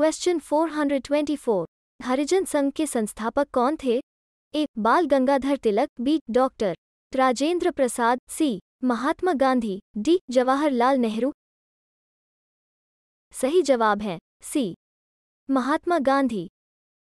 question 424 हरिजन संघ के संस्थापक कौन थे A Bal Gangadhar Tilak B doctor Rajendra Prasad C Mahatma Gandhi D Jawaharlal Nehru सही जवाब है सी महात्मा गांधी